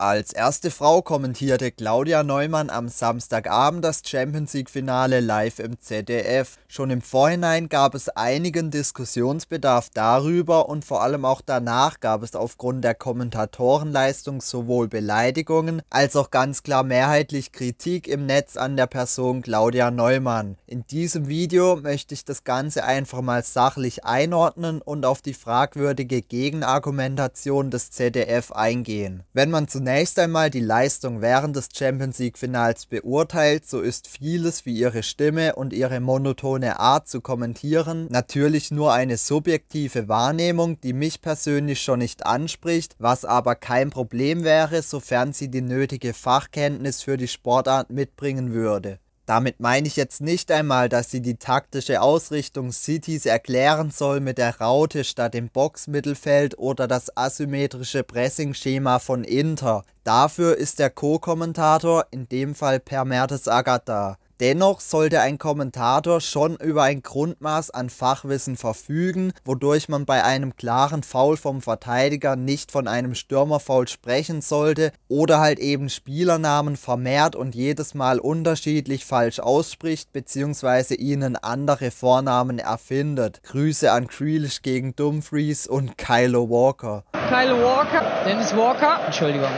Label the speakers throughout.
Speaker 1: Als erste Frau kommentierte Claudia Neumann am Samstagabend das Champions League-Finale live im ZDF. Schon im Vorhinein gab es einigen Diskussionsbedarf darüber und vor allem auch danach gab es aufgrund der Kommentatorenleistung sowohl Beleidigungen als auch ganz klar mehrheitlich Kritik im Netz an der Person Claudia Neumann. In diesem Video möchte ich das Ganze einfach mal sachlich einordnen und auf die fragwürdige Gegenargumentation des ZDF eingehen. Wenn man zunächst zunächst einmal die Leistung während des Champions League-Finals beurteilt, so ist vieles wie ihre Stimme und ihre monotone Art zu kommentieren natürlich nur eine subjektive Wahrnehmung, die mich persönlich schon nicht anspricht, was aber kein Problem wäre, sofern sie die nötige Fachkenntnis für die Sportart mitbringen würde. Damit meine ich jetzt nicht einmal, dass sie die taktische Ausrichtung Cities erklären soll mit der Raute statt dem Boxmittelfeld oder das asymmetrische Pressing-Schema von Inter. Dafür ist der Co-Kommentator, in dem Fall Per Mertesacker, da. Dennoch sollte ein Kommentator schon über ein Grundmaß an Fachwissen verfügen, wodurch man bei einem klaren Foul vom Verteidiger nicht von einem Stürmerfoul sprechen sollte oder halt eben Spielernamen vermehrt und jedes Mal unterschiedlich falsch ausspricht bzw. ihnen andere Vornamen erfindet. Grüße an Grealish gegen Dumfries und Kylo Walker. Kylo Walker, Dennis Walker, Entschuldigung.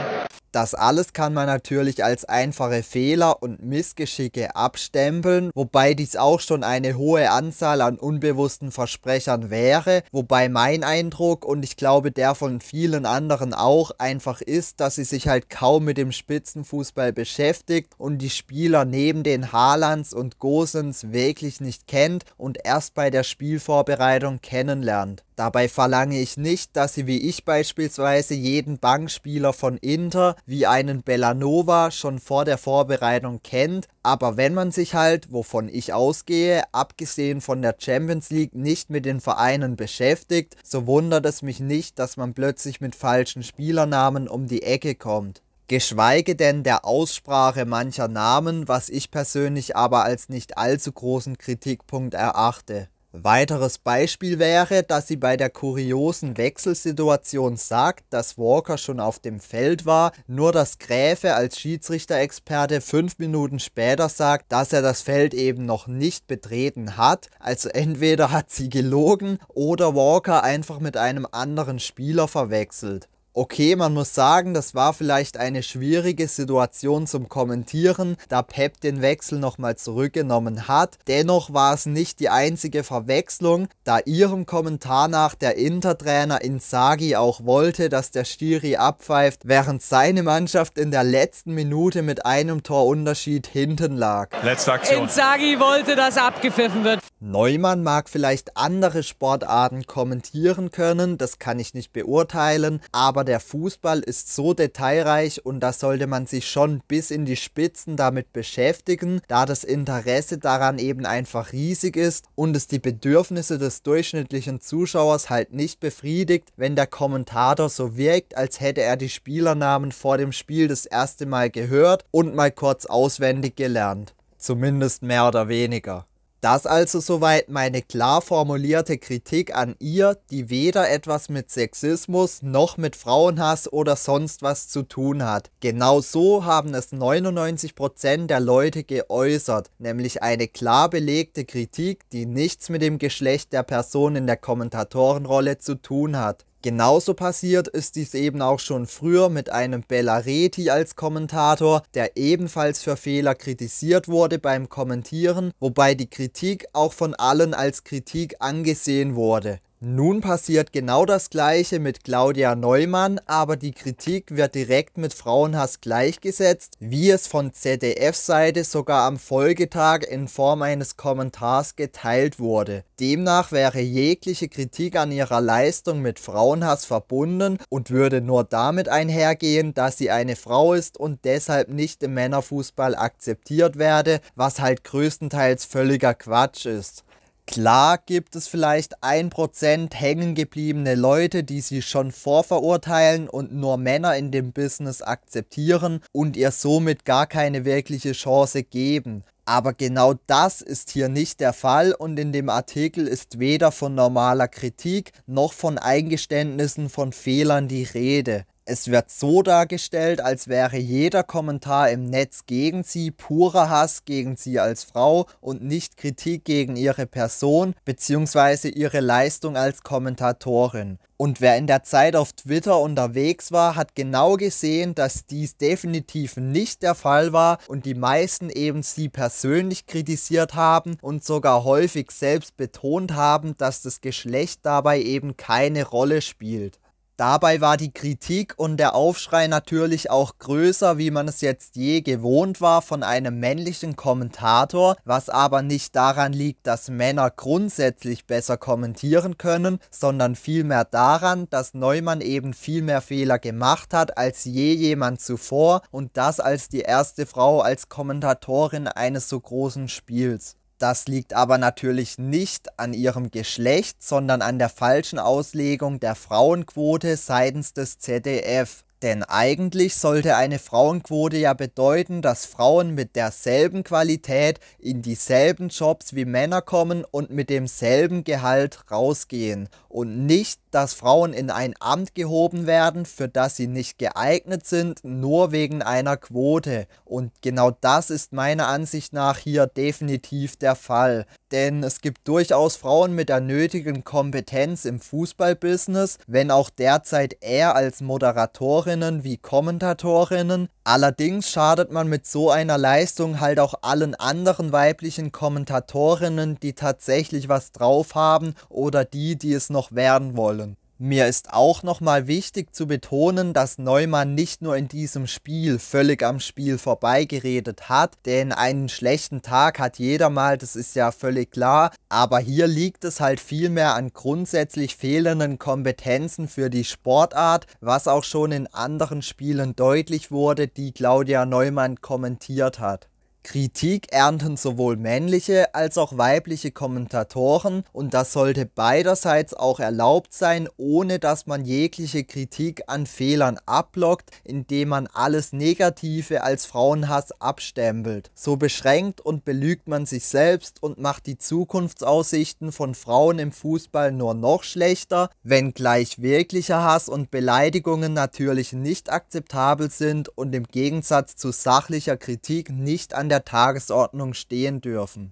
Speaker 1: Das alles kann man natürlich als einfache Fehler und Missgeschicke abstempeln, wobei dies auch schon eine hohe Anzahl an unbewussten Versprechern wäre, wobei mein Eindruck und ich glaube der von vielen anderen auch einfach ist, dass sie sich halt kaum mit dem Spitzenfußball beschäftigt und die Spieler neben den Haalands und Gosens wirklich nicht kennt und erst bei der Spielvorbereitung kennenlernt. Dabei verlange ich nicht, dass sie wie ich beispielsweise jeden Bankspieler von Inter wie einen Bellanova schon vor der Vorbereitung kennt, aber wenn man sich halt, wovon ich ausgehe, abgesehen von der Champions League nicht mit den Vereinen beschäftigt, so wundert es mich nicht, dass man plötzlich mit falschen Spielernamen um die Ecke kommt geschweige denn der Aussprache mancher Namen, was ich persönlich aber als nicht allzu großen Kritikpunkt erachte. Weiteres Beispiel wäre, dass sie bei der kuriosen Wechselsituation sagt, dass Walker schon auf dem Feld war, nur dass Gräfe als Schiedsrichter-Experte fünf Minuten später sagt, dass er das Feld eben noch nicht betreten hat. Also entweder hat sie gelogen oder Walker einfach mit einem anderen Spieler verwechselt. Okay, man muss sagen, das war vielleicht eine schwierige Situation zum Kommentieren, da Pep den Wechsel nochmal zurückgenommen hat. Dennoch war es nicht die einzige Verwechslung, da ihrem Kommentar nach der Intertrainer Inzaghi auch wollte, dass der Stiri abpfeift, während seine Mannschaft in der letzten Minute mit einem Torunterschied hinten lag. Letzte Aktion. Inzaghi wollte, dass abgepfiffen wird. Neumann mag vielleicht andere Sportarten kommentieren können, das kann ich nicht beurteilen, aber der Fußball ist so detailreich und da sollte man sich schon bis in die Spitzen damit beschäftigen, da das Interesse daran eben einfach riesig ist und es die Bedürfnisse des durchschnittlichen Zuschauers halt nicht befriedigt, wenn der Kommentator so wirkt, als hätte er die Spielernamen vor dem Spiel das erste Mal gehört und mal kurz auswendig gelernt. Zumindest mehr oder weniger. Das also soweit meine klar formulierte Kritik an ihr, die weder etwas mit Sexismus noch mit Frauenhass oder sonst was zu tun hat. Genau so haben es 99% der Leute geäußert, nämlich eine klar belegte Kritik, die nichts mit dem Geschlecht der Person in der Kommentatorenrolle zu tun hat. Genauso passiert ist dies eben auch schon früher mit einem Bellareti als Kommentator, der ebenfalls für Fehler kritisiert wurde beim Kommentieren, wobei die Kritik auch von allen als Kritik angesehen wurde nun passiert genau das gleiche mit Claudia Neumann, aber die Kritik wird direkt mit Frauenhass gleichgesetzt, wie es von ZDF-Seite sogar am Folgetag in Form eines Kommentars geteilt wurde. Demnach wäre jegliche Kritik an ihrer Leistung mit Frauenhass verbunden und würde nur damit einhergehen, dass sie eine Frau ist und deshalb nicht im Männerfußball akzeptiert werde, was halt größtenteils völliger Quatsch ist. Klar gibt es vielleicht 1% hängen gebliebene Leute, die sie schon vorverurteilen und nur Männer in dem Business akzeptieren und ihr somit gar keine wirkliche Chance geben. Aber genau das ist hier nicht der Fall und in dem Artikel ist weder von normaler Kritik noch von Eingeständnissen von Fehlern die Rede es wird so dargestellt, als wäre jeder Kommentar im Netz gegen sie purer Hass gegen sie als Frau und nicht Kritik gegen ihre Person bzw. ihre Leistung als Kommentatorin. Und wer in der Zeit auf Twitter unterwegs war, hat genau gesehen, dass dies definitiv nicht der Fall war und die meisten eben sie persönlich kritisiert haben und sogar häufig selbst betont haben, dass das Geschlecht dabei eben keine Rolle spielt. Dabei war die Kritik und der Aufschrei natürlich auch größer, wie man es jetzt je gewohnt war von einem männlichen Kommentator, was aber nicht daran liegt, dass Männer grundsätzlich besser kommentieren können, sondern vielmehr daran, dass Neumann eben viel mehr Fehler gemacht hat als je jemand zuvor und das als die erste Frau als Kommentatorin eines so großen Spiels. Das liegt aber natürlich nicht an ihrem Geschlecht, sondern an der falschen Auslegung der Frauenquote seitens des ZDF. Denn eigentlich sollte eine Frauenquote ja bedeuten, dass Frauen mit derselben Qualität in dieselben Jobs wie Männer kommen und mit demselben Gehalt rausgehen. Und nicht, dass Frauen in ein Amt gehoben werden, für das sie nicht geeignet sind, nur wegen einer Quote. Und genau das ist meiner Ansicht nach hier definitiv der Fall. Denn es gibt durchaus Frauen mit der nötigen Kompetenz im Fußballbusiness, wenn auch derzeit er als Moderatorin Moderatorinnen wie Kommentatorinnen. Allerdings schadet man mit so einer Leistung halt auch allen anderen weiblichen Kommentatorinnen, die tatsächlich was drauf haben oder die, die es noch werden wollen. Mir ist auch nochmal wichtig zu betonen, dass Neumann nicht nur in diesem Spiel völlig am Spiel vorbeigeredet hat, denn einen schlechten Tag hat jeder mal, das ist ja völlig klar, aber hier liegt es halt vielmehr an grundsätzlich fehlenden Kompetenzen für die Sportart, was auch schon in anderen Spielen deutlich wurde, die Claudia Neumann kommentiert hat. Kritik ernten sowohl männliche als auch weibliche Kommentatoren und das sollte beiderseits auch erlaubt sein, ohne dass man jegliche Kritik an Fehlern ablockt, indem man alles Negative als Frauenhass abstempelt. So beschränkt und belügt man sich selbst und macht die Zukunftsaussichten von Frauen im Fußball nur noch schlechter, wenngleich wirklicher Hass und Beleidigungen natürlich nicht akzeptabel sind und im Gegensatz zu sachlicher Kritik nicht an der Tagesordnung stehen dürfen.